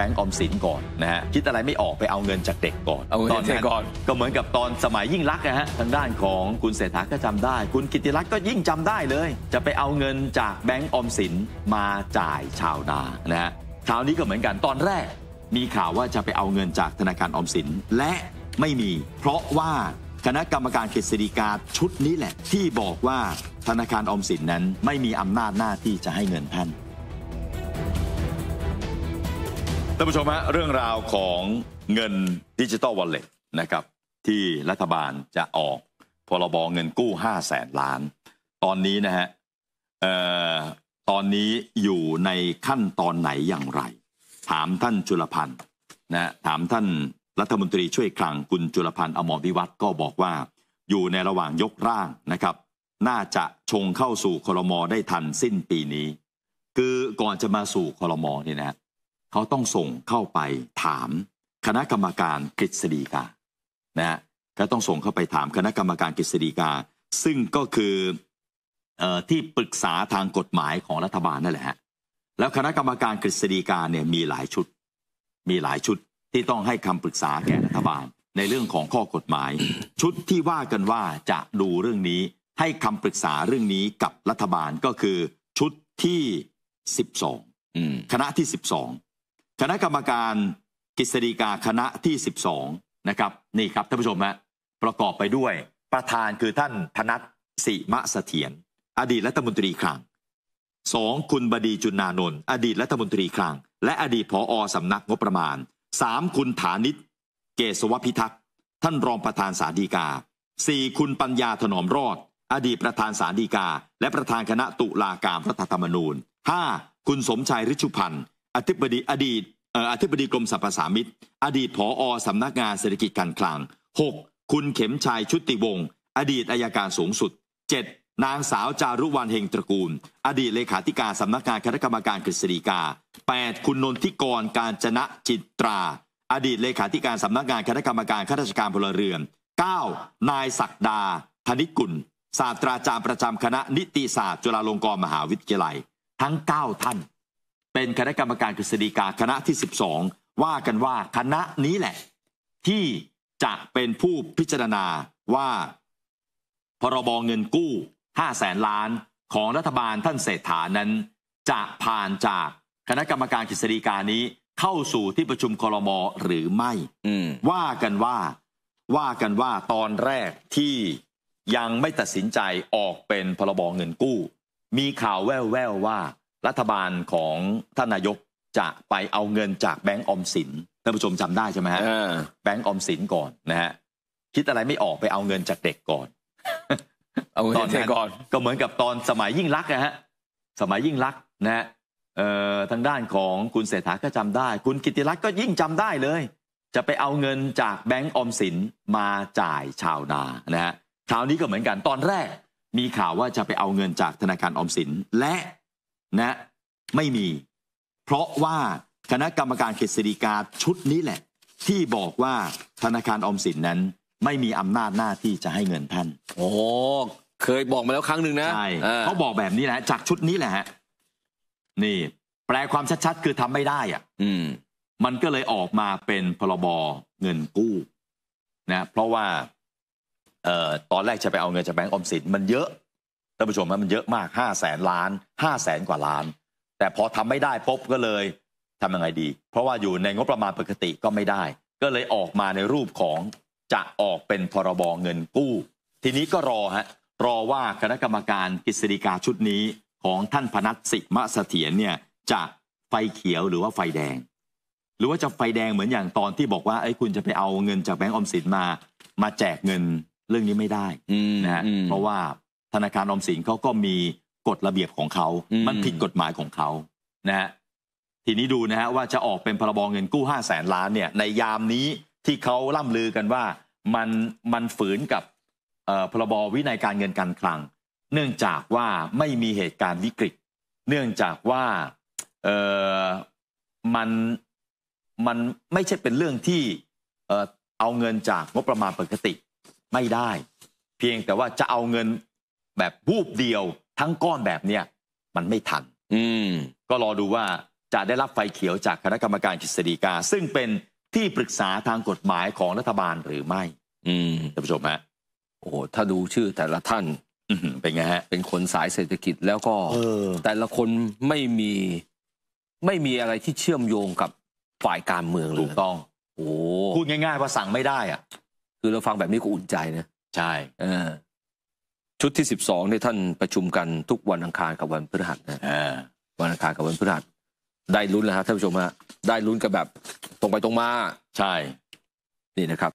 แบงก์ออมสินก่อนนะฮะคิดอะไรไม่ออกไปเอาเงินจากเด็กก่อนเอาเงินจากเด็กก่อนก็เหมือนกับตอนสมัยยิ่งรักนะฮะทางด้านของคุณเศรษฐาก็จำได้ คุณกิติรัตน์ก็ยิ่งจำได้เลย จะไปเอาเงินจากแบงก์ออมสินมาจ่ายชาวนานะฮะคราวนี้ก็เหมือนกันตอนแรก มีข่าวว่าจะไปเอาเงินจากธนาคารออมสินและไม่มี เพราะว่าคณะกรรมการกฤษฎีกาชุดนี้แหละ ที่บอกว่าธนาคารออมสินนั้นไม่มีอำนาจหน้าที่จะให้เงินท่านท่านผู้ชมฮะเรื่องราวของเงินดิจิตอลวอลเล็ตนะครับที่รัฐบาลจะออกพรบเงินกู้ห้าแสนล้าน ตอนนี้นะฮะตอนนี้อยู่ในขั้นตอนไหนอย่างไร ถามท่านจุลพันธ์นะถามท่านรัฐมนตรีช่วยคลังคุณจุลพันธ์ อมรวิวัฒก็บอกว่าอยู่ในระหว่างยกร่างนะครับน่าจะชงเข้าสู่คอรมอได้ทันสิ้นปีนี้ คือก่อนจะมาสู่คอรมอเนี่ยนะเขาต้องส่งเข้าไปถามคณะกรรมการกฤษฎีกานะฮะก็ต้องส่งเข้าไปถามคณะกรรมการกฤษฎีกาซึ่งก็คือที่ปรึกษาทางกฎหมายของรัฐบาลนั่นแหละฮะ แล้วคณะกรรมการกฤษฎีกาเนี่ยมีหลายชุด มีหลายชุดที่ต้องให้คำปรึกษาแก่รัฐบาล ในเรื่องของข้อกฎหมาย ชุดที่ว่ากันว่าจะดูเรื่องนี้ให้คำปรึกษาเรื่องนี้กับรัฐบาลก็คือ ชุดที่12คณะที่12คณะกรรมการกฤษฎีกาคณะที่ 12นะครับนี่ครับท่านผู้ชมฮะประกอบไปด้วย ประธานคือท่านพนัทสิมะเสถียรอดีตรัฐมนตรีคลังสองคุณบดีจุนนานนท์อดีตรัฐมนตรีคลัง และอดีตผออสำนักงบประมาณสามคุณฐานิต เกษวพิทักษ์ท่านรอง ประธานสาดีกาสี่คุณปัญญาถนอมรอดอดีตประธานสาดีกา และประธานคณะตุลาการรัฐธรรมนูญห้าคุณสมชายริชุพันธ์อธิบดีอดีตอธิบดีกรมสรรพสามิตอดีตผออสำนักงานเศรษฐกิจการคลัง 6. คุณเข็มชัยชุติวงศ์อดีตอายการสูงสุด 7. นางสาวจารุวรรณเฮงตระกูล อดีตเลขาธิการสำนักงานคณะกรรมการกฤษฎีกา 8. คุณนนทิกร การจนะจิตรา อดีตเลขาธิการสำนักงานคณะกรรมการข้าราชการพลเรือน 9. นายศักดาธนิกุลศาสตราจารย์ประจำคณะนิติศาสตร์จุฬาลงกรณ์มหาวิทยาลัย ทั้ง 9 ท่านเป็นคณะกรรมการกฤษฎีกาคณะที่12ว่ากันว่าคณะนี้แหละ ที่จะเป็นผู้พิจารณาว่าพรบเงินกู้5แสนล้านของรัฐบาลท่านเศรษฐานั้นจะผ่านจากคณะกรรมการกฤษฎีกานี้ เข้าสู่ที่ประชุมคลรมหรือไม่ว่ากันว่า ว่ากันว่าตอนแรกที่ยังไม่ตัดสินใจออกเป็นพรบเงินกู้ มีข่าวแว่วๆว่ารัฐบาลของท่านนายกจะไปเอาเงินจากแบงก์อมสินท่านผู้ชมจำได้ใช่ไหมฮะแบงก์อมสินก่อนนะฮะคิดอะไรไม่ออกไปเอาเงินจากเด็กก่อนเอาเงินจากก่อนก็เหมือนกับตอนสมัยยิ่งรักนะฮะสมัยยิ่งรักนะฮะทางด้านของคุณเศรษฐาก็จำได้ คุณกิติรัตน์ก็ยิ่งจำได้เลย จะไปเอาเงินจากแบงก์อมสินมาจ่ายชาวนานะฮะคราวนี้ก็เหมือนกันตอนแรก มีข่าวว่าจะไปเอาเงินจากธนาคารอมสินและนะไม่มี เพราะว่าคณะกรรมการกฤษฎิกาชุดนี้แหละ ที่บอกว่าธนาคารอมสินนั้น ไม่มีอำนาจหน้าที่จะให้เงินท่าน โอ้เคยบอกมาแล้วครั้งหนึ่งนะใช่เขาบอกแบบนี้แหละ จากชุดนี้แหละฮะ นี่ แปลความชัดๆคือทำไม่ได้ อ่ะ อืม มันก็เลยออกมาเป็นพรบเงินกู้ นะเพราะว่า เอ่อตอนแรกจะไปเอาเงินจากแบงก์อมสินมันเยอะท่านผู้ชมมันเยอะมากห้าแสนล้านห้าแสนกว่าล้าน แต่พอทำไม่ได้ปุ๊บก็เลยทำยังไงดี เพราะว่าอยู่ในงบประมาณปกติก็ไม่ได้ ก็เลยออกมาในรูปของจะออกเป็นพรบเงินกู้ ทีนี้ก็รอฮะรอว่าคณะกรรมการกฤษฎีกาชุดนี้ของท่านพนัสสิมะเสถียรเนี่ย จะไฟเขียวหรือว่าไฟแดง หรือว่าจะไฟแดงเหมือนอย่างตอนที่บอกว่าไอ้คุณจะไปเอาเงินจากแบงก์ออมสินมา มาแจกเงินเรื่องนี้ไม่ได้นะฮะเพราะว่าธนาคารออมสินเขาก็มีกฎระเบียบของเขา มันผิดกฎหมายของเขานะฮะ ทีนี้ดูนะฮะว่าจะออกเป็นพรบเงินกู้ห้าแสนล้านเนี่ยในยามนี้ที่เขาล่ำลือกันว่ามันมันฝืนกับพรบวินัยการเงินการคลัง เนื่องจากว่าไม่มีเหตุการณ์วิกฤต เนื่องจากว่าเออมันมันไม่ใช่เป็นเรื่องที่เออเอาเงินจากงบประมาณปกติไม่ได้ เพียงแต่ว่าจะเอาเงินแบบวูบเดียวทั้งก้อนแบบเนี้ยมันไม่ทัน อืมก็รอดูว่าจะได้รับไฟเขียวจาก คณะกรรมการกฤษฎีกา ซึ่งเป็นที่ปรึกษาทางกฎหมายของรัฐบาลหรือไม่ อืมท่านผู้ชมฮะโอ้โหถ้าดูชื่อแต่ละท่านเป็นไงฮะ เป็นคนสายเศรษฐกิจแล้วก็แต่ละคนไม่มี ไม่มีอะไรที่เชื่อมโยงกับฝ่ายการเมืองเลยถูกต้องโอ้พูดง่ายๆว่าสั่งไม่ได้อ่ะ คือเราฟังแบบนี้ก็อุ่นใจนะใช่เออชุดที่สิบสอเนี่ยท่านประชุมกันทุกวันอังคาร กับวันพฤหัสนะ่วันอังคาร กับวันพฤหัส ได้ลุ้นแล้วฮะท่านผู้ชมฮะได้ลุ้นกันแบบตรงไปตรงมา ใช่นี่นะครับ